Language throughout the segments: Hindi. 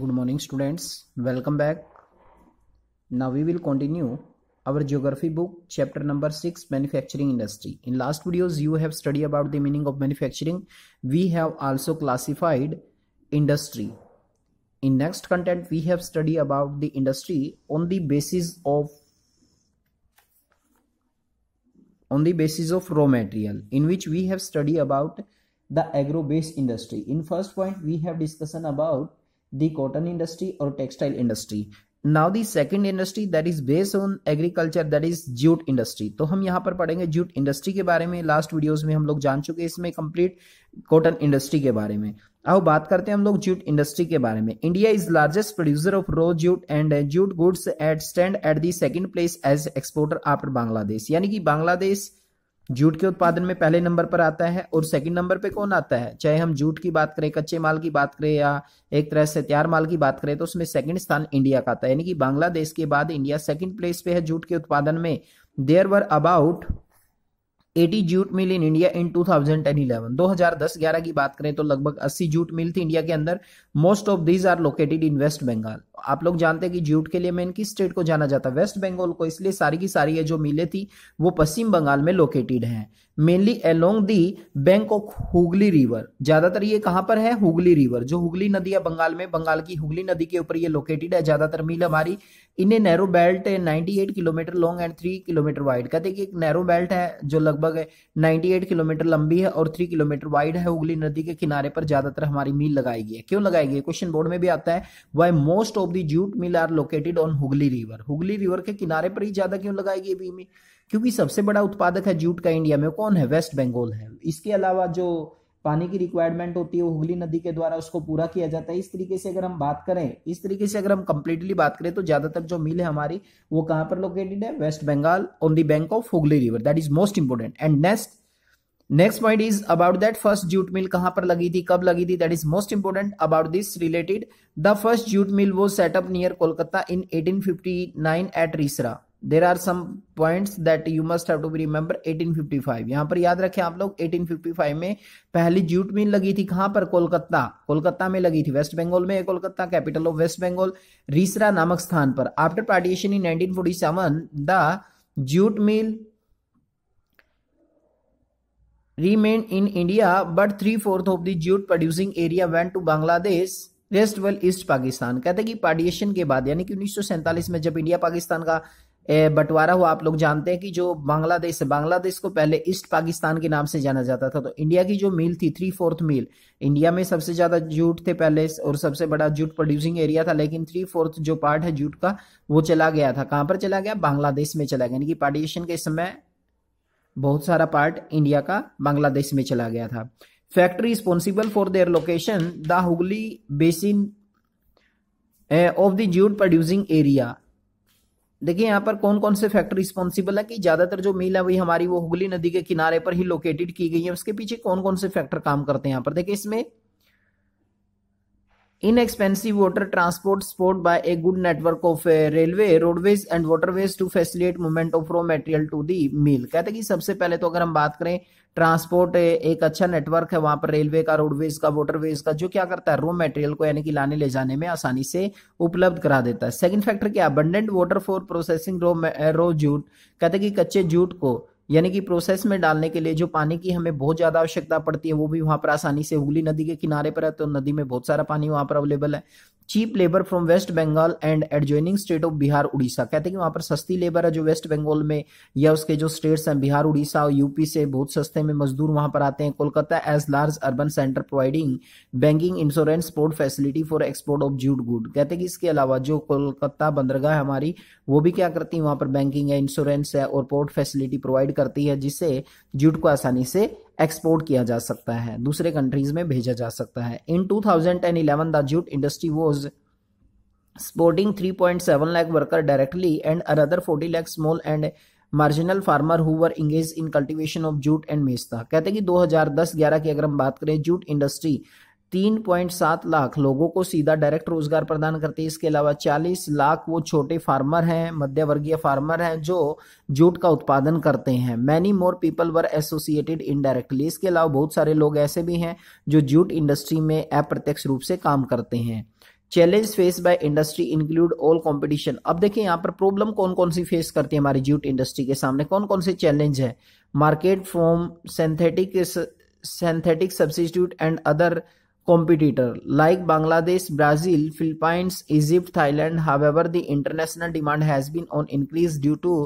good morning students welcome back now we will continue our geography book chapter number 6 manufacturing industry in last videos you have studied about the meaning of manufacturing we have also classified industry in next content we have studied about the industry on the basis of on the basis of raw material in which we have studied about the agro based industry in first point we have discussion about the cotton industry or textile industry now the second industry that is based on agriculture that is jute industry तो हम यहाँ पर पढ़ेंगे ज्यूट इंडस्ट्री के बारे में लास्ट वीडियोज में हम लोग जान चुके हैं इसमें कंप्लीट कॉटन इंडस्ट्री के बारे में अब बात करते हैं हम लोग ज्यूट इंडस्ट्री के बारे में India is largest producer of raw jute and jute goods at stand at the second place as exporter after Bangladesh यानी कि बांग्लादेश जूट के उत्पादन में पहले नंबर पर आता है और सेकंड नंबर पे कौन आता है चाहे हम जूट की बात करें कच्चे माल की बात करें या एक तरह से तैयार माल की बात करें तो उसमें सेकंड स्थान इंडिया का आता है यानी कि बांग्लादेश के बाद इंडिया सेकंड प्लेस पे है जूट के उत्पादन में there were about eighty jute mill in India in two thousand eleven दो हजार दस ग्यारह की बात करें तो लगभग अस्सी जूट मिल थी इंडिया के अंदर most of these are located in West Bengal आप लोग जानते हैं कि जूट के लिए मैं किस स्टेट को जाना जाता है वेस्ट बंगाल को इसलिए सारी की सारी ये जो मिले थी वो पश्चिम बंगाल में लोकेटेड हैं mainly along the bank of Hooghly river ज्यादातर ये कहां पर है हुगली रिवर जो हुगली नदी है बंगाल में बंगाल की हुगली नदी के ऊपर ये लोकेटेड है ज्यादातर मील हमारी इन्हें narrow belt 98 kilometre long and 3 kilometre wide कहते हैं कि एक नैरो बेल्ट है जो लगभग 98 किलोमीटर लंबी है और 3 किलोमीटर वाइड है हुगली नदी के किनारे पर ज्यादातर हमारी मील लगाई गई है क्यों लगाई गई है क्वेश्चन बोर्ड में भी आता है why most of the jute mill are located on Hooghly river Hooghly river के किनारे पर ही ज्यादा क्यों लगाई गई बीमी क्योंकि सबसे बड़ा उत्पादक है जूट का इंडिया में कौन कौन है वेस्ट बंगाल है इसके अलावा जो पानी की रिक्वायरमेंट होती है हुगली नदी के द्वारा उसको पूरा किया जाता है इस तरीके से अगर हम बात करें इस तरीके से अगर हम कंप्लीटली बात करें तो ज्यादातर जो मिल है हमारी वो कहाँ पर लोकेटेड है West Bengal on the bank of Hooghly river that is most important and next next point is about that first jute mill कहां पर लगी थी कब लगी थी that is most important about this related the first jute mill वो set up near Kolkata in 1859 at Rishra there are some points that you must have to be remember 1855 यहाँ पर याद रखें आप लोग 1855 में पहली जूट मिल लगी थी कहां पर कोलकाता कोलकाता में लगी थी वेस्ट बंगाल में कोलकाता कैपिटल ऑफ वेस्ट बंगाल रीसरा नामक स्थान पर after partition in 1947 the jute mill remain in India but three fourth of the jute producing area went to Bangladesh west well East Pakistan कहते हैं कि पार्टीशन के बाद यानी कि 1947 में जब इंडिया पाकिस्तान का बंटवारा हुआ आप लोग जानते हैं कि जो बांग्लादेश बांग्लादेश को पहले ईस्ट पाकिस्तान के नाम से जाना जाता था तो इंडिया की जो मिल थी थ्री फोर्थ मिल इंडिया में सबसे ज्यादा जूट थे पहले और सबसे बड़ा जूट प्रोड्यूसिंग एरिया था लेकिन थ्री फोर्थ जो पार्ट है जूट का वो चला गया था कहां पर चला गया बांग्लादेश में चला गया यानी कि पार्टीशन के समय बहुत सारा पार्ट इंडिया का बांग्लादेश में चला गया था factory responsible for their location the Hooghly basin of the jute producing area देखिए यहाँ पर कौन कौन से फैक्टर रिस्पॉन्सिबल है कि ज्यादातर जो मिल है हमारी वो हुगली नदी के किनारे पर ही लोकेटेड की गई है उसके पीछे कौन कौन से फैक्टर काम करते हैं यहाँ पर देखिए इसमें inexpensive water transport support by a good network of railway roadways and waterways to facilitate movement of raw material to the mill कहते हैं कि सबसे पहले तो अगर हम बात करें ट्रांसपोर्ट एक अच्छा नेटवर्क है वहाँ पर रेलवे का रोडवेज का वोटरवेज का जो क्या करता है रो मटेरियल को यानी कि लाने ले जाने में आसानी से उपलब्ध करा देता है सेकंड फैक्टर क्या abundant water for processing raw raw jute कहते हैं कि कच्चे जूट को यानी कि प्रोसेस में डालने के लिए जो पानी की हमें बहुत ज़्यादा आवश्यकता पड़ती है वो भी वहाँ पर आसानी से हुगली नदी के किनारे पर है तो नदी में बहुत सारा पानी वहाँ पर अवेलेबल है cheap labour from West Bengal and adjoining state of Bihar Orissa कहते हैं कि वहाँ पर सस्ती लेबर है जो वेस्ट बंगाल में या उसके जो स्टेट्स हैं बिहार उड़ीसा और यूपी से बहुत सस्ते में मजदूर वहाँ पर आते हैं Kolkata as large urban centre providing banking insurance port facility for export of jute good कहते हैं कि इसके अलावा जो कोलकाता बंदरगाह है हमारी वो भी क्या करती है वहाँ पर बैंकिंग है इंश्योरेंस है और पोर्ट फैसिलिटी प्रोवाइड करती है जिससे जूट को आसानी से एक्सपोर्ट किया जा सकता है दूसरे कंट्रीज में भेजा जा सकता है in eleven the jute industry was supporting three point seven lakh worker directly and another forty lakh small and marginal farmer who were engage in cultivation of jute and mesta कहते हैं कि 2010-11 की अगर हम बात करें जूट इंडस्ट्री तीन पॉइंट सात लाख लोगों को सीधा डायरेक्ट रोजगार प्रदान करती है इसके अलावा चालीस लाख वो छोटे फार्मर हैं मध्यवर्गीय फार्मर हैं जो जूट का उत्पादन करते हैं many more people were associated indirectly इसके अलावा बहुत सारे लोग ऐसे भी हैं जो जूट इंडस्ट्री में अप्रत्यक्ष रूप से काम करते हैं challenge face by industry include all competition अब देखिए यहाँ पर प्रॉब्लम कौन कौन सी फेस करती है हमारी जूट इंडस्ट्री के सामने कौन कौन से चैलेंज है market from synthetic synthetic substitute and other competitor like bangladesh brazil philippines egypt thailand however the international demand has been on increase due to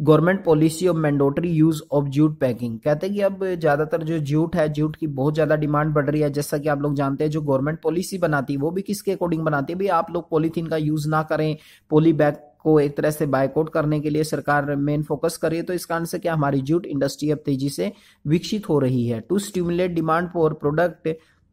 government policy of mandatory use of jute packing कहते हैं कि अब ज़्यादातर जो जूट है जूट की बहुत ज़्यादा डिमांड बढ़ रही है जैसा कि आप लोग जानते हैं जो गवर्नमेंट पॉलिसी बनाती है वो भी किसके अकॉर्डिंग बनाती है भाई आप लोग पॉलीथीन का यूज़ ना करें पोली बैग को एक तरह से बायकआउट करने के लिए सरकार मेन फोकस करे तो इस कारण से क्या हमारी जूट इंडस्ट्री अब तेजी से विकसित हो रही है to stimulate demand for product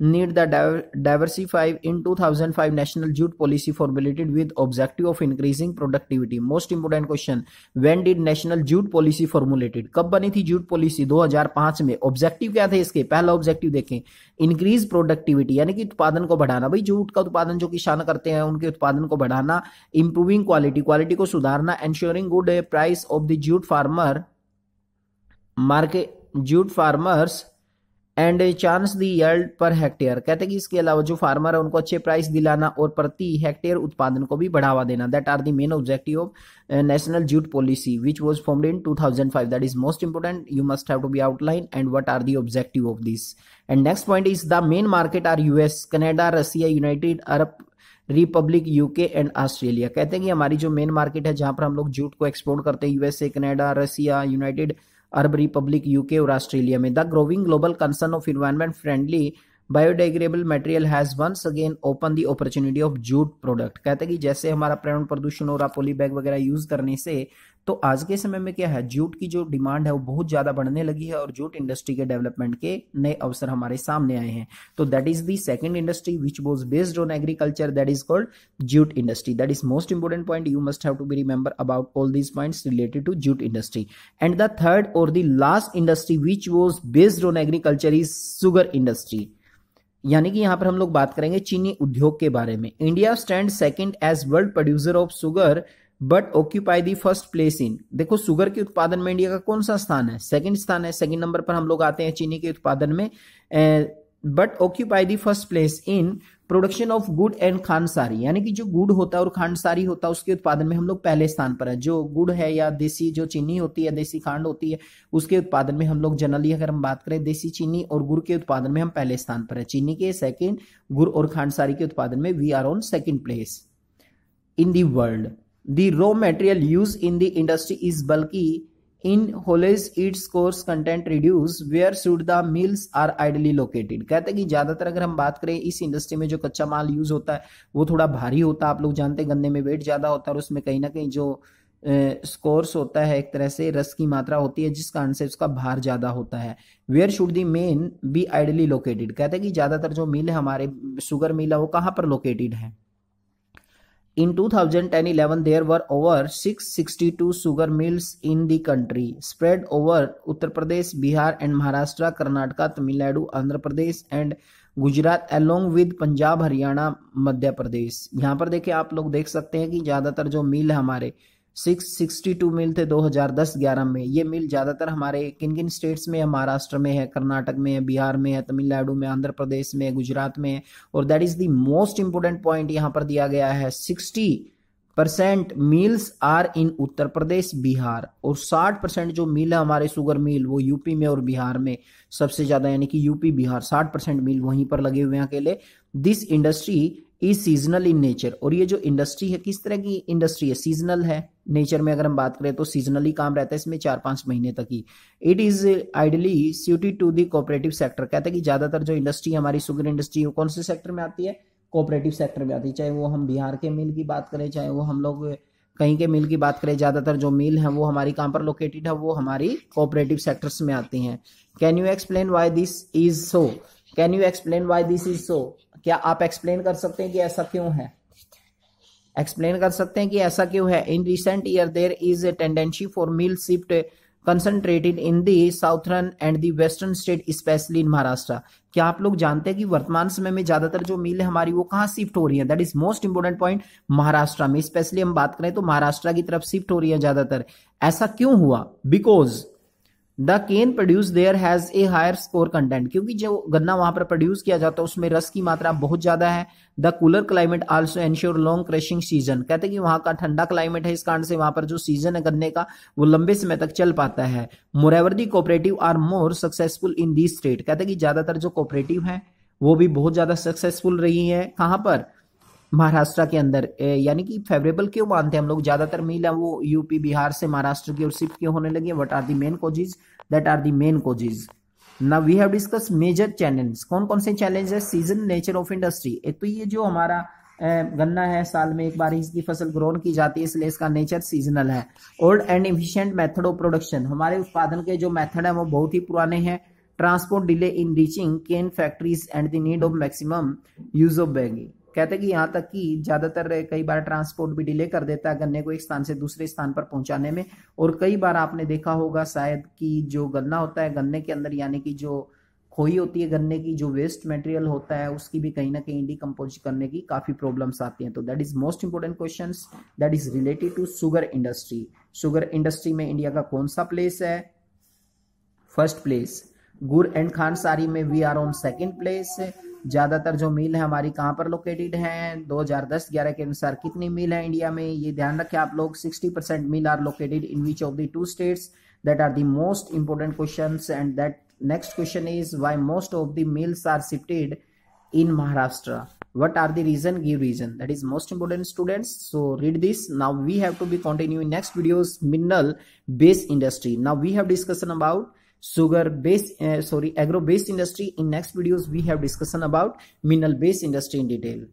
need the diver diversify in 2005 national jute policy formulated with objective of increasing productivity most important question when did national jute policy formulated कब बनी थी जूट पॉलिसी 2005 में ऑब्जेक्टिव क्या थे इसके पहला ऑब्जेक्टिव देखें इंक्रीज प्रोडक्टिविटी यानी कि उत्पादन को बढ़ाना भाई जूट का उत्पादन जो किसान करते हैं उनके उत्पादन को बढ़ाना इंप्रूविंग क्वालिटी क्वालिटी को सुधारना ensuring good price of the jute farmer market jute farmers and chance the yield per hectare कहते हैं कि इसके अलावा जो फार्मर है उनको अच्छे प्राइस दिलाना और प्रति हेक्टेयर उत्पादन को भी बढ़ावा देना that are the main objective of national jute policy which was formed in 2005 that is most important you must have to be outline and what are the objective of this and next point is the main market are US Canada Russia United Arab Republic UK and Australia कहते हैं कि हमारी जो मेन मार्केट है जहां पर हम लोग जूट को एक्सपोर्ट करते हैं USA Canada Russia United Arab Republic UK और ऑस्ट्रेलिया में the growing global concern of environment friendly biodegradable material has once again open the opportunity of jute product कहते कि जैसे हमारा पर्यावरण प्रदूषण और आप पोली बैग वगैरह यूज करने से तो आज के समय में क्या है जूट की जो डिमांड है वो बहुत ज्यादा बढ़ने लगी है और जूट इंडस्ट्री के डेवलपमेंट के नए अवसर हमारे सामने आए हैं तो that is the second industry which was based on agriculture that is called jute industry that is most important point you must have to be remember about all these point related to jute industry and the third और the last industry which was based on agriculture is sugar industry यानी कि यहां पर हम लोग बात करेंगे चीनी उद्योग के बारे में India stand second as world producer of sugar but occupy the first place in देखो शुगर के उत्पादन में इंडिया का कौन सा स्थान है सेकंड स्थान है सेकंड नंबर पर हम लोग आते हैं चीनी के उत्पादन में but occupy the first place in production of gur and khandsari यानी कि जो गुड़ होता है और खांडसारी होता है उसके उत्पादन में हम लोग पहले स्थान पर है जो गुड़ है या देसी जो चीनी होती है देसी खांड होती है उसके उत्पादन में हम लोग जनरली अगर हम बात करें देसी चीनी और गुड़ के उत्पादन में हम पहले स्थान पर है चीनी के सेकेंड गुड़ और खांडसारी के उत्पादन में we are on second place in the world the raw material use in the industry is bulky in haulage its sucrose content reduce where should the mills are ideally located कहते हैं कि ज़्यादातर अगर हम बात करें इस इंडस्ट्री में जो कच्चा माल यूज़ होता है वो थोड़ा भारी होता है आप लोग जानते हैं गन्ने में वेट ज़्यादा होता है और उसमें कहीं ना कहीं जो स्कोर्स होता है एक तरह से रस की मात्रा होती है जिस कारण से उसका भार ज़्यादा होता है where should the main be ideally located कहते हैं कि ज़्यादातर जो मिल है हमारे शुगर मिल है वो कहाँ पर लोकेटेड है In 2010-11, there were over 662 sugar mills in the country, spread over Uttar Pradesh, Bihar and Maharashtra, Karnataka, Tamil Nadu, Andhra Pradesh and Gujarat along with Punjab Haryana Madhya Pradesh यहाँ पर देखिए आप लोग देख सकते हैं कि ज़्यादातर जो मिल हमारे 662 मिल थे 2010-11 में ये मिल ज़्यादातर हमारे किन किन स्टेट्स में है महाराष्ट्र में है कर्नाटक में है बिहार में है तमिलनाडु में आंध्र प्रदेश में गुजरात में है और that is the most important point यहाँ पर दिया गया है 60 percent mills are in Uttar Pradesh Bihar और 60 परसेंट जो मिल है हमारे शुगर मिल वो यूपी में और बिहार में सबसे ज़्यादा यानी कि यूपी बिहार 60 परसेंट मिल वहीं पर लगे हुए हैं अकेले this industry is seasonal in nature और ये जो इंडस्ट्री है किस तरह की इंडस्ट्री है सीजनल है नेचर में अगर हम बात करें तो सीजनली काम रहता है इसमें चार पांच महीने तक ही it is ideally suited to the cooperative sector कहते हैं कि ज़्यादातर जो इंडस्ट्री हमारी सुगर इंडस्ट्री है कौन से सेक्टर में आती है कोऑपरेटिव सेक्टर में आती है चाहे वो हम बिहार के मिल की बात करें चाहे वो हम लोग कहीं के मिल की बात करें ज़्यादातर जो मिल हैं वो हमारी कहाँ पर लोकेटेड है वो हमारी कोऑपरेटिव सेक्टर्स में आती हैं can you explain why this is so can you explain why this is so क्या आप एक्सप्लेन कर सकते हैं कि ऐसा क्यों है एक्सप्लेन कर सकते हैं कि ऐसा क्यों है in recent year there is a tendency for mill shift concentrated in the southern and the western state specially in Maharashtra क्या आप लोग जानते हैं कि वर्तमान समय में ज्यादातर जो मिल है हमारी वो कहाँ शिफ्ट हो रही है that is most important point Maharashtra में स्पेशली हम बात करें तो महाराष्ट्र की तरफ शिफ्ट हो रही है ज्यादातर ऐसा क्यों हुआ because the cane produce there has a higher sucrose content क्योंकि जो गन्ना वहां पर प्रोड्यूस किया जाता है उसमें रस की मात्रा बहुत ज्यादा है the cooler climate also ensure long crushing season कहते हैं कि वहां का ठंडा क्लाइमेट है इस कारण से वहां पर जो सीजन है गन्ने का वो लंबे समय तक चल पाता है moreover the cooperative are more successful in the state कहते हैं कि ज्यादातर जो कोऑपरेटिव है वो भी बहुत ज्यादा सक्सेसफुल रही है कहां पर महाराष्ट्र के अंदर यानी कि फेवरेबल क्यों मानते हैं हम लोग ज्यादातर मील है वो यूपी बिहार से महाराष्ट्र की ओर शिफ्ट क्यों होने लगे what are the main causes that are the main causes ना we have discuss major challenge कौन कौन से चैलेंज है सीजन नेचर ऑफ इंडस्ट्री एक तो ये जो हमारा गन्ना है साल में एक बार इसकी फसल ग्रोन की जाती है इसलिए इसका नेचर सीजनल है old and inefficient method of production हमारे उत्पादन के जो मेथड है वो बहुत ही पुराने हैं transport delay in reaching cane factories and the need of maximum use of bagging कहते हैं कि यहाँ तक कि ज़्यादातर कई बार ट्रांसपोर्ट भी डिले कर देता है गन्ने को एक स्थान से दूसरे स्थान पर पहुंचाने में और कई बार आपने देखा होगा शायद कि जो गन्ना होता है गन्ने के अंदर यानी कि जो खोई होती है गन्ने की जो वेस्ट मटेरियल होता है उसकी भी कहीं ना कहीं डिकम्पोज करने की काफ़ी प्रॉब्लम्स आती हैं तो that is most important question that is related to sugar industry sugar industry में इंडिया का कौन सा प्लेस है first place gur and khandsari में we are on second place ज्यादातर जो मील है हमारी कहाँ पर लोकेटेड है दो हजार दस ग्यारह के अनुसार कितनी मिल है इंडिया में ये ध्यान रखें आप लोग 60% percent mill are located in which of the two that are the important question and that next question is why most of the are shifted in Maharashtra what are the reason give reason that is most important student so read this now we have to be continue next videos mineral base industry now we have discussion about sugar base uh, sorry agro based industry in next videos we have discussion about mineral based industry in detail